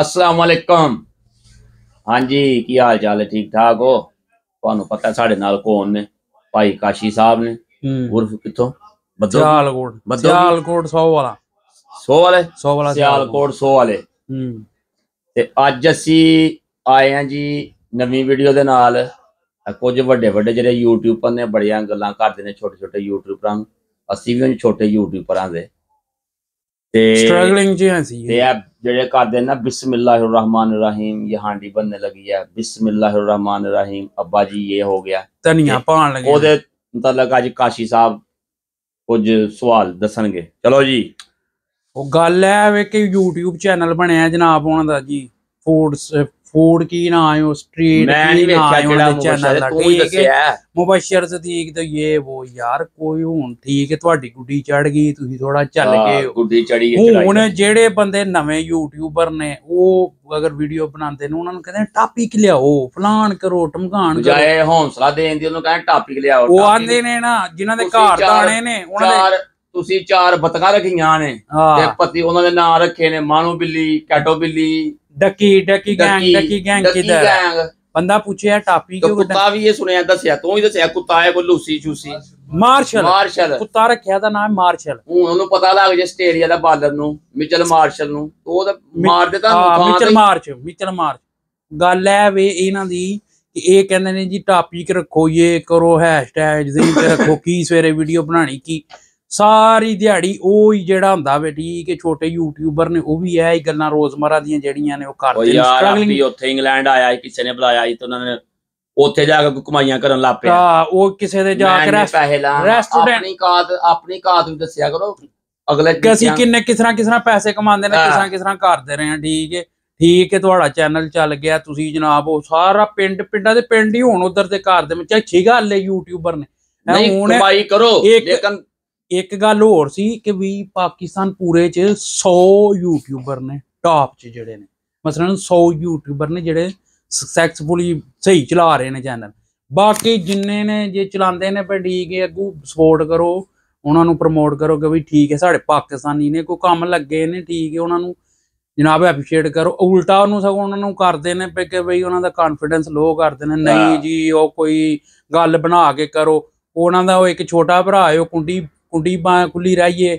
ਅਸਲਾਮ ਵਾਲੇਕਮ ਹਾਂਜੀ ਕੀ ਹਾਲ ਚਾਲ ਹੈ ਠੀਕ ਠਾਕ ਹੋ ਤੁਹਾਨੂੰ ਪਤਾ ਸਾਡੇ ਨਾਲ ਕੌਣ ਨੇ ਭਾਈ ਕਾਸ਼ੀ ਸਾਹਿਬ ਨੇ ਉਰਫ ਕਿੱਥੋਂ ਬੱਦੋ ਸਿਆਲਕੋਟ ਬੱਦੋ ਸਿਆਲਕੋਟ 100 ਵਾਲਾ 100 ਵਾਲੇ 100 ਵਾਲਾ ਸਿਆਲਕੋਟ 100 ਵਾਲੇ ਹੂੰ ਤੇ ਅੱਜ ਅਸੀਂ ਆਏ ਆ ਜੀ ਨਵੀਂ ਵੀਡੀਓ ਦੇ ਨਾਲ ਕੁਝ ਵੱਡੇ ਵੱਡੇ ਜਿਹੜੇ ਯੂਟਿਊਬਰ ਨੇ ਬੜੀਆਂ ਗੱਲਾਂ ਕਰਦੇ ਨੇ ਛੋਟੇ ਛੋਟੇ ਯੂਟਿਊਬਰਾਂ ਅਸੀਂ ਵੀ ਛੋਟੇ ਯੂਟਿਊਬਰਾਂ ਦੇ ਤੇ ਸਟਰਗਲਿੰਗ ਜੀ ਹਾਂ ਸੀ ਤੇ ਆ ਜਿਹੜੇ ਕਰਦੇ ਨਾ ਬਿਸਮਿਲ੍ਲਾਹਿਰਰਹਿਮਾਨਿਰਰਹੀਮ ਇਹ ਹਾਂਡੀ ਬੰਨੇ ਲੱਗੀ ਹੈ ਬਿਸਮਿਲ੍ਲਾਹਿਰਰਹਿਮਾਨਿਰਰਹੀਮ ਅੱਬਾ ਜੀ ਇਹ ਹੋ ਗਿਆ ਧਨੀਆ ਪਾਣ ਲੱਗੇ ਉਹਦੇ ਮੁਤਲਕ ਅੱਜ ਕਾਸ਼ੀ ਸਾਹਿਬ ਕੁਝ ਸਵਾਲ ਦੱਸਣਗੇ ਚਲੋ ਜੀ ਉਹ ਗੱਲ ਹੈ ਵੇ ਕਿ YouTube ਚੈਨਲ ਬਣਿਆ ਜਨਾਬ ਉਹਨਾਂ ਦਾ ਜੀ ਫੂਡ ਫੂਡ ਕੀ ਨਾ ਆਇਓ ਸਟਰੀਟ ਮੈਂ ਨਹੀਂ ਵੇਖਿਆ ਜਿਹੜਾ ਮੁਬਸ਼ਰ ਕੋਈ ਦੱਸਿਆ ਮੁਬਸ਼ਰ ਸਦੀਕ ਤੇ ਇਹ ਉਹ ਯਾਰ ਕੋਈ ਹੁਣ ਠੀਕ ਹੈ ਤੁਹਾਡੀ ਗੁੱਡੀ ਚੜ ਗਈ ਤੁਸੀਂ ਥੋੜਾ ਚੱਲ ਕੇ ਗੁੱਡੀ ਚੜੀ ਹੈ ਹੁਣ ਜਿਹੜੇ ਬੰਦੇ ਨਵੇਂ ਯੂਟਿਊਬਰ ਨੇ ਉਹ ਅਗਰ ਵੀਡੀਓ ਬਣਾਉਂਦੇ ਨੇ ਉਹਨਾਂ ਨੂੰ ਕਹਿੰਦੇ ਟਾਪਿਕ ਲਿਆਓ ਫਲਾਨ ਕਰੋ ਟਮਕਾਣ ਜਾਏ ਹੌਂਸਲਾ ਦੇਣ ਦੀ ਉਹਨੂੰ ਕਹਿੰਦੇ ਟਾਪਿਕ ਲਿਆਓ ਉਹ ਆਂਦੇ ਨੇ ਨਾ ਜਿਨ੍ਹਾਂ ਦੇ ਘਰ ਦਾਣੇ ਨੇ ਉਹਨਾਂ ਦੇ ਤੁਸੀਂ ਚਾਰ ਬਤਕਾਂ ਰੱਖੀਆਂ ਨੇ ਤੇ ਪਤੀ ਉਹਨਾਂ ਦੇ ਨਾਂ ਰੱਖੇ ਨੇ ਮਾਨੂ ਬਿੱਲੀ ਕੈਟੋ ਬਿੱਲੀ ਡੱਕੀ ਡੱਕੀ ਗੈਂਗ ਡੱਕੀ ਗੈਂਗ ਕਿਧਰ ਬੰਦਾ ਪੁੱਛਿਆ ਟਾਪੀ ਕਿਉਂ ਕੁੱਤਾ ਵੀ ਇਹ ਸੁਣਿਆ ਦੱਸਿਆ ਤੂੰ ਹੀ ਦੱਸਿਆ ਕੁੱਤਾ ਹੈ ਬਲੂਸੀ ਚੂਸੀ ਮਾਰਸ਼ਲ ਮਾਰਸ਼ਲ ਕੁੱਤਾ ਰੱਖਿਆ ਦਾ ਨਾਮ ਮਾਰਸ਼ਲ ਹੁਣ ਉਹਨੂੰ ਪਤਾ ਲੱਗ ਜੇ ਸਟੇਰੀਆ ਦਾ ਬਾਲਰ ਨੂੰ ਮਿਚਲ ਮਾਰਸ਼ਲ ਨੂੰ ਉਹ ਤਾਂ ਮਾਰ ਦਿੱਤਾ ਮਿਚਲ ਮਾਰਚ ਮਿਚਲ ਮਾਰਚ ਗੱਲ ਹੈ ਵੇ ਇਹਨਾਂ ਦੀ ਕਿ ਇਹ ਕਹਿੰਦੇ ਨੇ ਜੀ ਟਾਪਿਕ ਰੱਖੋ ਇਹ ਕਰੋ ਹੈਸ਼ਟੈਗ ਜੀ ਰੱਖੋ ਕੀ ਸਵੇਰੇ ਵੀਡੀਓ ਬਣਾਣੀ ਕੀ ਸਾਰੀ ਦਿਹਾੜੀ ਉਹ ਹੀ ਜਿਹੜਾ ਹੁੰਦਾ ਵੇ ਠੀਕ ਹੈ ਛੋਟੇ ਯੂਟਿਊਬਰ ਨੇ ਉਹ ਵੀ ਐ ਹੀ ਗੱਲਾਂ ਰੋਜ਼ਮਰਾ ਦੀਆਂ ਜਿਹੜੀਆਂ ਨੇ ਉਹ ਕਰਦੇ ਨੇ ਸਟਰਗਲਿੰਗ ਉੱਥੇ ਇੰਗਲੈਂਡ ਆਇਆ ਕਿਸੇ ਨੇ ਬੁਲਾਇਆ ਸੀ ਤੇ ਉਹਨਾਂ ਨੇ ਉੱਥੇ ਜਾ ਕੇ ਕਮਾਈਆਂ ਕਰਨ ਲੱਗ ਪਿਆ ਹਾਂ ਉਹ ਕਿਸੇ ਦੇ ਜਾ ਕੇ ਰੈਸਟੋਰੈਂਟ ਆਪਣੀ ਕਾਦ ਆਪਣੀ ਕਾਦ ਨੂੰ ਦੱਸਿਆ ਕਰੋ ਅਗਲੇ ਕਿ ਅਸੀਂ ਕਿੰਨੇ ਕਿਸ ਤਰ੍ਹਾਂ ਕਿਸ ਤਰ੍ਹਾਂ ਪੈਸੇ ਕਮਾਉਂਦੇ ਨੇ ਕਿਸ ਤਰ੍ਹਾਂ ਕਿਸ ਤਰ੍ਹਾਂ ਕਰਦੇ ਰਹੇ ਆ ਠੀਕ ਹੈ ਠੀਕ ਹੈ ਤੁਹਾਡਾ ਚੈਨਲ ਚੱਲ ਗਿਆ ਤੁਸੀਂ ਜਨਾਬ ਉਹ ਸਾਰਾ ਪਿੰਡ ਪਿੰਡਾਂ ਦੇ ਪਿੰਡ ਹੀ ਹੋਣ ਉਧਰ ਦੇ ਘਰ ਦੇ ਵਿੱਚ ਅੱਛੀ ਗੱਲ ਹੈ ਯੂਟਿਊਬਰ ਨੇ ਨਹੀਂ ਕਮਾਈ ਕਰੋ ਲੇਕਿਨ ਇੱਕ ਗੱਲ ਹੋਰ ਸੀ ਕਿ ਵੀ ਪਾਕਿਸਤਾਨ ਪੂਰੇ ਚ 100 ਯੂਟਿਊਬਰ ਨੇ ਟਾਪ ਚ ਜਿਹੜੇ ਨੇ ਮਸਲਨ 100 ਯੂਟਿਊਬਰ ਨੇ ਜਿਹੜੇ ਸਕਸੈਸਫੁਲੀ ਸਹੀ ਚਲਾ ਰਹੇ ਨੇ ਚੈਨਲ ਬਾਕੀ ਜਿੰਨੇ ਨੇ ਜੇ ਚਲਾਉਂਦੇ ਨੇ ਪਰ ਠੀਕ ਹੈ ਅੱਗੂ ਸਪੋਰਟ ਕਰੋ ਉਹਨਾਂ ਨੂੰ ਪ੍ਰਮੋਟ ਕਰੋ ਕਿ ਵੀ ਠੀਕ ਹੈ ਸਾਡੇ ਪਾਕਿਸਤਾਨੀ ਨੇ ਕੋਈ ਕੰਮ ਲੱਗੇ ਨੇ ਠੀਕ ਹੈ ਉਹਨਾਂ ਨੂੰ ਜਨਾਬ ਐਪਰੀਸ਼ੀਏਟ ਕਰੋ ਉਲਟਾ ਉਹਨੂੰ ਸਗੋਂ ਉਹਨਾਂ ਨੂੰ ਕਰਦੇ ਨੇ ਪਈ ਕਿ ਬਈ ਉਹਨਾਂ ਦਾ ਕੌਨਫੀਡੈਂਸ ਲੋ ਕਰਦੇ ਨੇ ਨਹੀਂ ਜੀ ਉਹ ਕੋਈ ਗੱਲ ਬਣਾ ਕੇ ਕਰੋ ਉਹਨਾਂ ਦਾ ਉਹ ਇੱਕ ਛੋਟਾ ਭਰਾ ਹੈ ਉਹ ਕੁੰਡੀ ਕੁੰਡੀ ਬਾ ਖੁੱਲੀ ਰਹੀਏ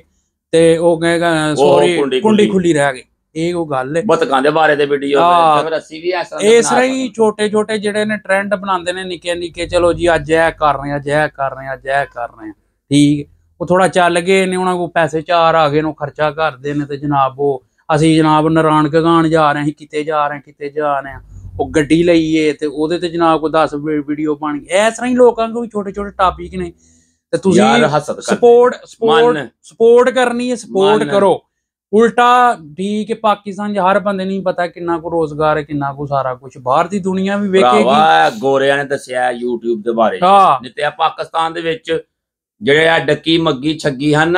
ਤੇ ਉਹ ਕਹੇਗਾ ਸੌਰੀ ਕੁੰਡੀ ਖੁੱਲੀ ਰਹਿ ਗਈ ਇਹ ਉਹ ਗੱਲ ਹੈ ਬਤਕਾਂ ਦੇ ਬਾਰੇ ਤੇ ਵੀਡੀਓ ਫਿਰ ਅਸੀਂ ਵੀ ਇਸ ਤਰ੍ਹਾਂ ਇਸ ਛੋਟੇ ਛੋਟੇ ਜਿਹੜੇ ਨੇ ਟ੍ਰੈਂਡ ਬਣਾਉਂਦੇ ਨੇ ਨਿੱਕੇ ਨਿੱਕੇ ਚਲੋ ਜੀ ਅੱਜ ਇਹ ਕਰ ਰਹੇ ਆ ਜੈ ਕਰ ਰਹੇ ਆ ਜੈ ਕਰ ਰਹੇ ਆ ਠੀਕ ਉਹ ਥੋੜਾ ਚੱਲ ਗਏ ਨੇ ਉਹਨਾਂ ਕੋ ਪੈਸੇ ਚਾਰ ਆ ਗਏ ਨੂੰ ਖਰਚਾ ਕਰਦੇ ਨੇ ਤੇ ਜਨਾਬ ਉਹ ਅਸੀਂ ਜਨਾਬ ਨਰਾਨ ਕਗਾਣ ਜਾ ਰਹੇ ਹਾਂ ਕਿਤੇ ਜਾ ਰਹੇ ਕਿਤੇ ਜਾ ਰਹੇ ਆ ਉਹ ਗੱਡੀ ਲਈਏ ਤੇ ਉਹਦੇ ਤੇ ਜਨਾਬ ਕੋ 10 ਵੀਡੀਓ ਬਣ ਗਈ ਇਸ ਤਰ੍ਹਾਂ ਹੀ ਲੋਕਾਂ ਵੀ ਛੋਟੇ ਛੋਟੇ ਟਾਪਿਕ ਨੇ ਤੇ ਤੁਸੀਂ ਯਾਰ ਹਸਦ ਸਪੋਰਟ ਸਪੋਰਟ ਸਪੋਰਟ ਕਰਨੀ ਹੈ ਸਪੋਰਟ ਕਰੋ ਉਲਟਾ ਠੀਕ ਹੈ ਪਾਕਿਸਤਾਨ ਦੇ ਹਰ ਬੰਦੇ ਨੂੰ ਪਤਾ ਕਿੰਨਾ ਕੋ ਰੋਜ਼ਗਾਰ ਹੈ ਕਿੰਨਾ ਕੋ ਸਾਰਾ ਕੁਝ ਬਾਹਰ ਦੀ ਦੁਨੀਆ ਵੀ ਵੇਖੇਗੀ ਵਾਹ ਗੋਰਿਆਂ ਨੇ ਦੱਸਿਆ YouTube ਦੇ ਬਾਰੇ ਆ ਪਾਕਿਸਤਾਨ ਦੇ ਵਿੱਚ ਜਿਹੜੇ ਆ ਡੱਕੀ ਮੱਗੀ ਛੱਗੀ ਹਨ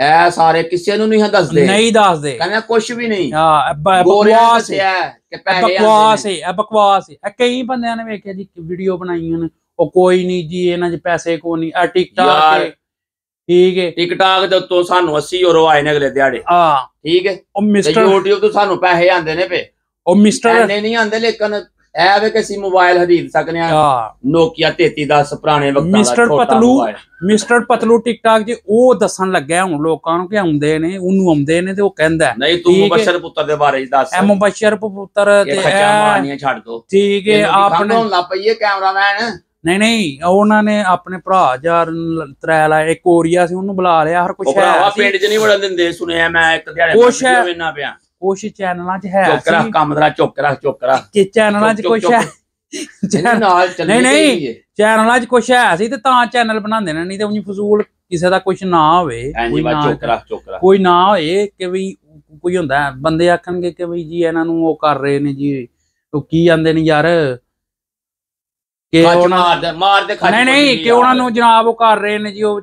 ਇਹ ਸਾਰੇ ਕਿਸੇ ਨੂੰ ਨਹੀਂ ਦੱਸਦੇ ਨਹੀਂ ਦੱਸਦੇ ਕਹਿੰਦਾ ਕੁਝ ਵੀ ਨਹੀਂ ਹਾਂ ਬਕਵਾਸ ਹੈ ਕਿ ਪੈਸੇ ਬਕਵਾਸ ਹੈ ਬਕਵਾਸ ਹੈ ਕਈ ਬੰਦਿਆਂ ਨੇ ਵੇਖਿਆ ਜੀ ਵੀਡੀਓ ਬਣਾਈਆਂ ਨੇ ਉਹ ਕੋਈ ਨਹੀਂ ਜੀ ਇਹਨਾਂ 'ਚ ਪੈਸੇ ਕੋਈ ਨਹੀਂ ਆ ਟਿਕਟਾਕ ਤੇ ਠੀਕ ਹੈ ਟਿਕਟਾਕ ਦੇ ਉੱਤੋਂ ਸਾਨੂੰ 80 ਯੂਰੋ ਆਏ ਨੇ ਅਗਲੇ ਦਿਹਾੜੇ ਹਾਂ ਠੀਕ ਹੈ ਉਹ ਮਿਸਟਰ YouTube ਤੋਂ ਸਾਨੂੰ ਪੈਸੇ ਆਉਂਦੇ ਨੇ ਪੇ ਉਹ ਮਿਸਟਰ ਨਹੀਂ ਨਹੀਂ ਆਉਂਦੇ ਲੇਕਿਨ ਐ ਵੇ ਕਿਸੀ ਮੋਬਾਈਲ ਖਰੀਦ ਸਕਨੇ ਆ ਨੋਕੀਆ Nokia 3310 ਪੁਰਾਣੇ ਵਕਤਾਂ ਦਾ mister Patlu mister Patlu TikTok ji ਉਹ ਦੱਸਣ ਲੱਗਿਆ ਹੁਣ ਲੋਕਾਂ ਨੂੰ ਕਿ ਆਉਂਦੇ ਨੇ ਉਹਨੂੰ ਆਉਂਦੇ ਨੇ ਤੇ ਉਹ ਕਹਿੰਦਾ ਨਹੀਂ ਤੂੰ ਮੁਬਸ਼ਰ ਪੁੱਤਰ ਦੇ ਬਾਰੇ ਦੱਸ ਐ ਮੁਬਸ਼ਰ ਪੁੱਤਰ ਤੇ ਇਹ ਖਚਾ ਮਾਨੀਆਂ ਮਾਰਨੀਆਂ ਛੱਡ ਦੋ ਠੀਕ ਹੈ ਆਪਣੇ ਲੱਗ ਪਈਏ ਕੈਮਰਾਮੈਨ ਨਹੀਂ ਨਹੀਂ ਉਹਨਾਂ ਨੇ ਆਪਣੇ ਭਰਾ ਜਾਰ ਤਰੈ ਲਾਇਆ ਇੱਕ ਕੋਰੀਆ ਸੀ ਉਹਨੂੰ ਬੁਲਾ ਲਿਆ ਹਰ ਕੁਛ ਉਹ ਭਰਾਵਾ ਪਿੰਡ 'ਚ ਨਹੀਂ ਵੜਨ ਦਿੰਦੇ ਸੁਣਿਆ ਮੈਂ ਇੱਕ ਦਿਹਾੜੇ ਕੁਛ ਇੰਨਾ ਪਿਆ ਕੁਛ ਚੈਨਲਾਂ 'ਚ ਹੈ ਚੁੱਕ ਰੱਖ ਕੰਮ ਤਰਾ ਚੁੱਕ ਰੱਖ ਚੁੱਕ ਰੱਖ ਕਿ ਚੈਨਲਾਂ 'ਚ ਕੁਛ ਹੈ ਨਾਲ ਨਹੀਂ ਨਹੀਂ ਚੈਨਲਾਂ 'ਚ ਕੁਛ ਹੈ ਸੀ ਤੇ ਤਾਂ ਚੈਨਲ ਬਣਾਉਂਦੇ ਨੇ ਨਹੀਂ ਤੇ ਉਹਨੂੰ ਫਜ਼ੂਲ ਕਿਸੇ ਦਾ ਕੁਛ ਨਾ ਹੋਵੇ ਕੋਈ ਨਾ ਹੋਏ ਕਿ ਵੀ ਕੋਈ ਹੁੰਦਾ ਬੰਦੇ ਆਖਣਗੇ ਕਿ ਵੀ ਜੀ ਇਹਨਾਂ ਨੂੰ ਉਹ ਕਰ ਰਹੇ ਨੇ ਜੀ ਉਹ ਕੀ ਜਾਂਦੇ ਨੇ ਯਾਰ ਕਿ ਨਹੀਂ ਨਹੀਂ ਜਨਾਬ ਉਹ ਕਰ ਰਹੇ ਨੇ ਜੀ ਉਹ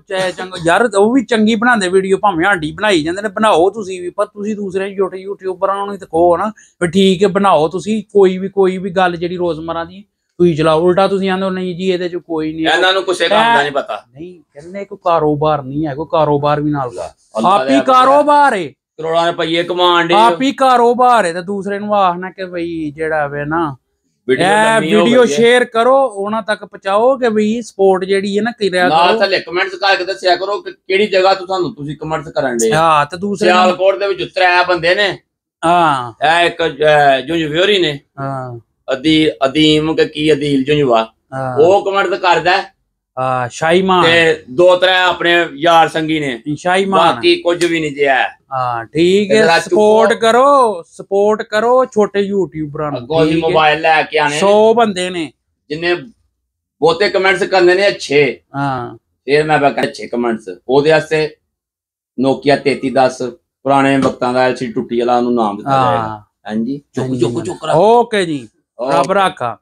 ਯਾਰ ਉਹ ਵੀ ਚੰਗੀ ਬਣਾਉਂਦੇ ਵੀਡੀਓ ਭਾਵੇਂ ਹਾਂਡੀ ਬਣਾਈ ਜਾਂਦੇ ਨੇ ਬਣਾਓ ਤੁਸੀਂ ਵੀ ਪਰ ਤੁਸੀਂ ਦੂਸਰੇ ਯੂਟਿਊਬਰਾਂ ਨੂੰ ਤੇ ਨਾ ਠੀਕ ਹੈ ਬਣਾਓ ਤੁਸੀਂ ਕੋਈ ਵੀ ਕੋਈ ਵੀ ਗੱਲ ਜਿਹੜੀ ਰੋਜ਼ਮਰਾਂ ਦੀ ਤੁਸੀਂ ਚਲਾਓ ਉਲਟਾ ਤੁਸੀਂ ਆਂਦੇ ਨਹੀਂ ਜੀ ਇਹਦੇ ਚ ਕੋਈ ਨਹੀਂ ਇਹਨਾਂ ਨੂੰ ਕਿਸੇ ਕੰਮ ਦਾ ਨਹੀਂ ਪਤਾ ਨਹੀਂ ਕਹਿੰਦੇ ਕੋਈ ਕਾਰੋਬਾਰ ਨਹੀਂ ਹੈ ਕੋਈ ਕਾਰੋਬਾਰ ਵੀ ਨਾਲ ਦਾ ਆਪੀ ਕਾਰੋਬਾਰ ਹੈ ਕਰੋੜਾਂ ਰੁਪਏ ਕਮਾਉਣ ਦੇ ਆਪੀ ਕਾਰੋਬਾਰ ਹੈ ਤੇ ਦੂਸਰੇ ਨੂੰ ਆਖਣਾ ਕਿ ਭਈ ਜਿਹੜਾ ਵੇ ਨਾ ਇਹ ਵੀਡੀਓ ਸ਼ੇਅਰ ਕਰੋ ਉਹਨਾਂ ਤੱਕ ਪਹੁੰਚਾਓ ਕਿ ਵੀ ਸਪੋਰਟ ਜਿਹੜੀ ਹੈ ਨਾ ਕਿਰਿਆ ਕਰੋ ਨਾਲ ਥੱਲੇ ਕਮੈਂਟਸ ਕਰਕੇ ਦੱਸਿਆ ਕਰੋ ਕਿ ਕਿਹੜੀ ਜਗ੍ਹਾ ਤੋਂ ਤੁਹਾਨੂੰ ਤੁਸੀਂ ਕਮੈਂਟਸ ਕਰਨ ਦੇ ਹਾਂ ਤੇ ਦੂਸਰੇ ਸਿਆਲਕੋਟ ਦੇ ਵਿੱਚ ਤਰੇ ਬੰਦੇ ਨੇ ਹਾਂ ਇਹ ਇੱਕ ਜੁੰਜ ਵਿਓਰੀ ਨੇ ਹਾਂ ਅਦੀ ਅਦੀਮ ਕੀ ਅਦੀਲ ਜੁੰਜਵਾ ਉਹ ਕਮੈਂਟ ਕਰਦਾ ਸ਼ਾਈਮਾ ਤੇ ਦੋ ਤਰੇ ਆਪਣੇ ਯਾਰ ਸੰਗੀ ਨੇ ਸ਼ਾਈਮਾ ਬਾਕੀ ਕੁਝ ਵੀ ਨਹੀਂ ਦਿਆ ਹਾਂ ਠੀਕ ਹੈ ਸਪੋਰਟ ਕਰੋ ਸਪੋਰਟ ਕਰੋ ਛੋਟੇ ਯੂਟਿਊਬਰਾਂ ਨੂੰ ਕੋਈ ਮੋਬਾਈਲ ਲੈ ਕੇ ਆਣੇ 100 ਬੰਦੇ ਨੇ ਜਿੰਨੇ ਬਹੁਤੇ ਕਮੈਂਟਸ ਕਰਦੇ ਨੇ ਅੱਛੇ ਹਾਂ ਫਿਰ ਮੈਂ ਬਾਕੀ ਅੱਛੇ ਕਮੈਂਟਸ ਉਹਦੇ ਵਾਸਤੇ ਨੋਕੀਆ 3310 ਪੁਰਾਣੇ ਵਕਤਾਂ ਦਾ ਐਲਸੀ ਟੁੱਟੀ ਵਾਲਾ ਉਹਨੂੰ ਨਾਮ ਦਿੱਤਾ ਜਾਏਗਾ ਹਾਂਜੀ ਚੁੱਕ ਚੁੱਕ ਚੁੱਕ ਓਕੇ ਜੀ ਰੱਬ ਰਾਖਾ